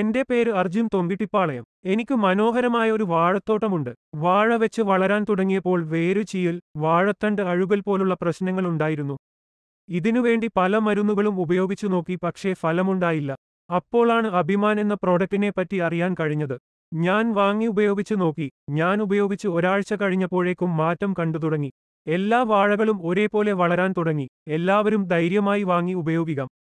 എന്റെ പേര് അർജുൻ തൊമ്പിട്ടിപ്പാളയം എനിക്ക് മനോഹരമായ ഒരു വാഴത്തോട്ടമുണ്ട് വാഴ വെച്ച് വളരാൻ തുടങ്ങിയപ്പോൾ വേരുചീയൽ വാഴത്തണ്ട് അഴുകൽ പോലുള്ള പ്രശ്നങ്ങൾ ഉണ്ടായിരുന്നു ഇതിനുവേണ്ടി പല മരുന്നുകളും ഉപയോഗിച്ചു നോക്കി പക്ഷേ ഫലമുണ്ടായില്ല അപ്പോളാണ് അഭിമാൻ എന്ന പ്രോഡക്റ്റിനെ പറ്റി അറിയാൻ കഴിഞ്ഞത് ഞാൻ വാങ്ങി ഉപയോഗിച്ചു നോക്കി ഞാൻ ഉപയോഗിച്ച് ഒരാഴ്ച കഴിഞ്ഞപ്പോഴേക്കും മാറ്റം കണ്ടു തുടങ്ങി എല്ലാ വാഴകളും ഒരേപോലെ വളരാൻ തുടങ്ങി എല്ലാവരും ധൈര്യമായി വാങ്ങി ഉപയോഗിക്കാം